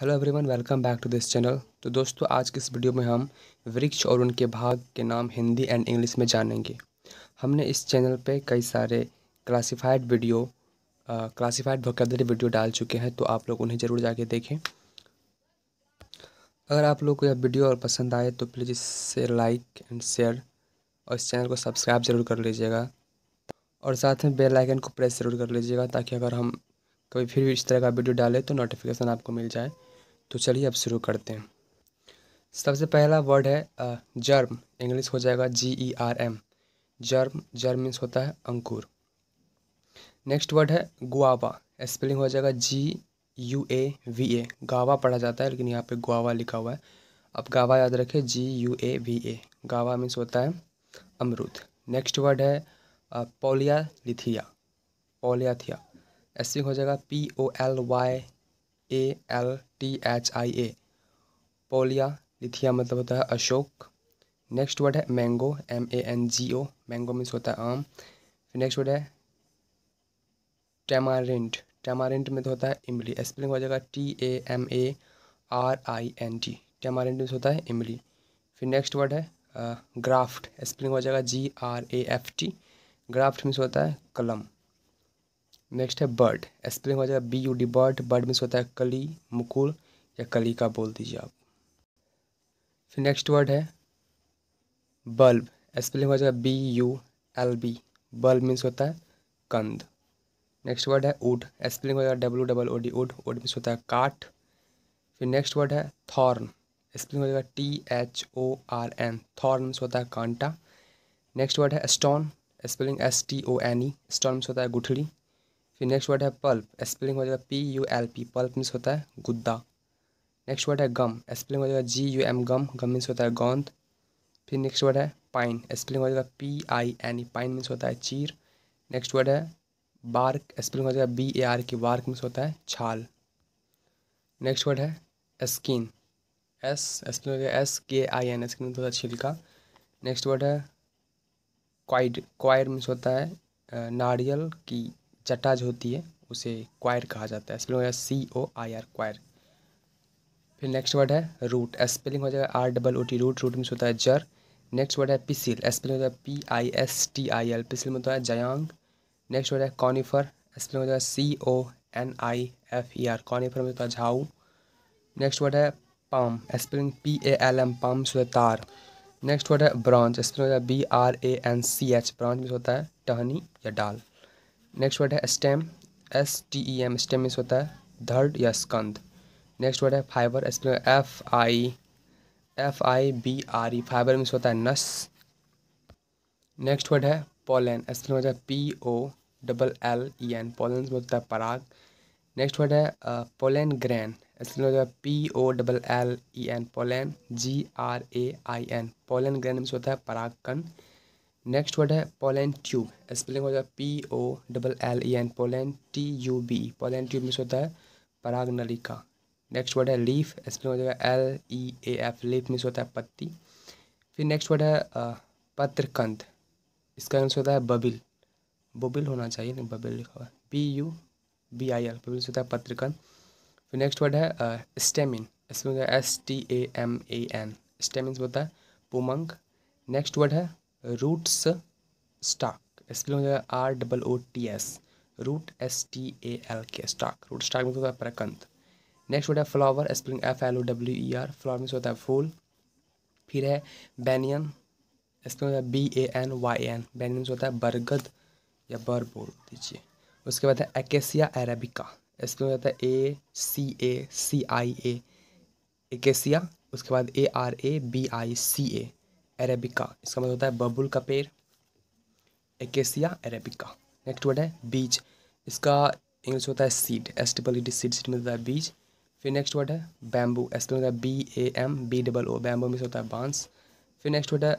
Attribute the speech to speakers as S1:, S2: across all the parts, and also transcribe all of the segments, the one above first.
S1: hello everyone welcome back to this channel तो दोस्तों आज के इस वीडियो में हम वृक्ष और उनके भाग के नाम हिंदी एंड इंग्लिश में जानेंगे हमने इस चैनल पे कई सारे classified video classified vocabulary video डाल चुके हैं तो आप लोग उन्हें ज़रूर जाके देखें अगर आप लोग को यह वीडियो और पसंद आए तो प्लीज़ इससे लाइक एंड शेयर और इस चैनल को सब्सक्राइब ज़रूर कर लीजिएगा और साथ में बेल आइकन को प्रेस ज़रूर कर लीजिएगा ताकि अगर हम कभी फिर भी इस तरह का वीडियो डालें तो नोटिफिकेशन आपको मिल जाए तो चलिए अब शुरू करते हैं सबसे पहला वर्ड है जर्म इंग्लिश हो जाएगा G E R M germ germ means होता है अंकुर नेक्स्ट वर्ड है गुआवा स्पेलिंग हो जाएगा G U A V A गावा पढ़ा जाता है लेकिन यहाँ पे गुआवा लिखा हुआ है अब गावा याद रखें जी यू ए वी ए गावा मीन्स होता है अमरूद नेक्स्ट वर्ड है पोलिया लिथिया पोलियाथिया स्पिंग हो जाएगा P O L Y A L T H I A polyalthia मतलब होता है अशोक नेक्स्ट वर्ड है mango M A N G O mango means होता है आम फिर नेक्स्ट वर्ड है टेमारेंट टेमारेंट में तो होता है इमली स्पेलिंग हो जाएगा T A M A R I N T tamarind means होता है इमली फिर नेक्स्ट वर्ड है ग्राफ्ट uh, स्पेलिंग हो जाएगा G R A F T graft means होता है कलम नेक्स्ट है बर्ड स्पेलिंग हो जाएगा B U D bud bud means होता है कली मुकुल या कली का बोल दीजिए आप फिर नेक्स्ट वर्ड है बल्ब स्पेलिंग हो जाएगा B U L B bulb means होता है कंद नेक्स्ट वर्ड है उड स्पेलिंग हो जाएगा डब्ल्यू डबल ओ डी उड उड मीन्स होता है काट फिर नेक्स्ट वर्ड है थॉर्न स्पेलिंग हो जाएगा T H O R N thorn means होता है कांटा नेक्स्ट वर्ड है stone spelling S T O N E stone means होता है गुठड़ी फिर नेक्स्ट वर्ड है पल्प स्पेलिंग हो जाएगा P U L P pulp means होता है गुद्दा नेक्स्ट वर्ड है गम स्पेलिंग हो जाएगा G U M gum gum means होता है गोंद फिर नेक्स्ट वर्ड है पाइन स्पेलिंग हो जाएगा P I N E pine means होता है चीर नेक्स्ट वर्ड है बार्क स्पेलिंग हो जाएगा B A R K bark means होता है छाल नेक्स्ट वर्ड है स्किन एस स्पेलिंग हो जाएगा एस के आई एन स्किन होता है छिलका नेक्स्ट वर्ड है क्वाइड क्वाइड मीन्स होता है नारियल की चटा जो होती है उसे क्वायर कहा जाता है स्पेलिंग हो जाएगा सी ओ आई आर क्वायर फिर नेक्स्ट वर्ड है रूट स्पेलिंग हो जाएगा R double O T root root means होता है जर नेक्स्ट वर्ड है पिसिल स्पेलिंग होता है P I S T I L pistil में मतलब होता है जयांग नेक्स्ट वर्ड है कॉनिफर स्पेलिंग हो है C O N I F E R conifer में मतलब होता है झाऊ नेक्स्ट वर्ड है palm spelling P A L M palm से तार नेक्स्ट वर्ड है ब्रांच स्पेलिंग होता है B R A N C H branch में होता है टहनी या डाल नेक्स्ट वर्ड है stem S T E M stem means होता है धर्ड या स्कंद नेक्स्ट वर्ड है fibre F I F I B R E fibre में होता है नस नेक्स्ट वर्ड है पोलन एस e होता है P O double L E N pollen होता है पराग नेक्स्ट वर्ड है पोलन ग्रैन स्पेल होता है P O double L E N pollen G R A I N pollen grain में होता है पराग कन नेक्स्ट वर्ड है पोलैंड ट्यूब स्पेलिंग हो जाए P O double L E N pollen T U B pollen tube में से होता है पराग नलिका नेक्स्ट वर्ड है लीफ स्पेलिंग हो जाएगा L E A F leaf में से होता है पत्ती फिर नेक्स्ट वर्ड है पत्रकंद इसका आंसर होता है बबिल बबिल होना चाहिए ना बबिल लिखा हुआ है B U B I L bulbil से होता है पत्रकंद फिर नेक्स्ट वर्ड है स्टेमिन इसमें S T A M A N stamen होता है पुमंग नेक्स्ट वर्ड है रूट्स स्टाक इसलिए हो जाएगा R double O T S root S T A L K stock root stock में तो होता है प्रकंत नेक्स्ट होता है flower spelling F L O W E R flower में होता है फूल फिर है बैनियन इसमें होता है B A N Y N banyan होता है बरगद या बर बोल दीजिए उसके बाद है एकेसिया एरेबिका स्पेलिंग होता है ए सी A C I A acacia उसके बाद A R A B I C A arabica इसका मतलब होता है बबुल का पेड़ एकेसिया अरेबिका नेक्स्ट वर्ड है बीज इसका इंग्लिश होता है seed S double E D seed seed में होता है बीज फिर नेक्स्ट वर्ड है बैम्बू एस में होता है B A M B double O bamboo में होता है बांस फिर नेक्स्ट वर्ड है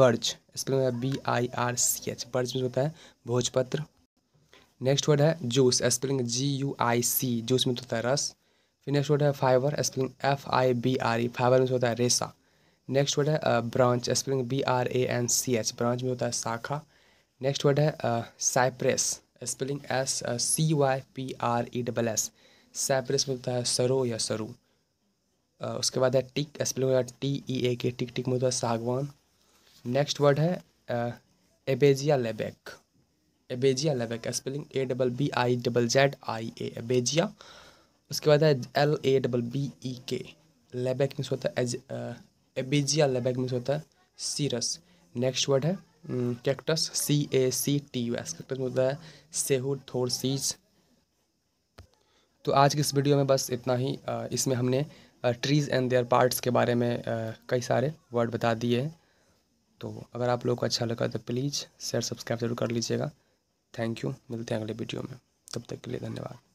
S1: बर्ज एस में मतलब होता है B I R C H birch में होता है भोजपत्र नेक्स्ट वर्ड है juice spelling G U I C juice में तो होता है रस फिर नेक्स्ट वर्ड है fibre spelling F I B R E fibre में होता है रेसा नेक्स्ट वर्ड है branch spelling B R A N C H branch में होता है शाखा नेक्स्ट वर्ड है cypress spelling S C Y P R E double S cypress में होता है सरो या सरू uh, उसके बाद है टिक स्पेलिंग होता है टी ई e ए के टिक टिक में होता है सागवान नेक्स्ट वर्ड है albizia lebbeck albizia lebbeck spelling A double B I double Z I A albizia उसके बाद है L A double B E K lebbeck में होता है uh, एबीजिया मीन होता है सीरस नेक्स्ट वर्ड है cactus C A C T U S cactus होता है सेहू थोर सीज तो आज के इस वीडियो में बस इतना ही इसमें हमने ट्रीज़ एंड देयर पार्ट्स के बारे में कई सारे वर्ड बता दिए हैं तो अगर आप लोगों को अच्छा लगा तो प्लीज़ शेयर सब्सक्राइब जरूर कर लीजिएगा थैंक यू मिलते हैं अगले वीडियो में तब तक के लिए धन्यवाद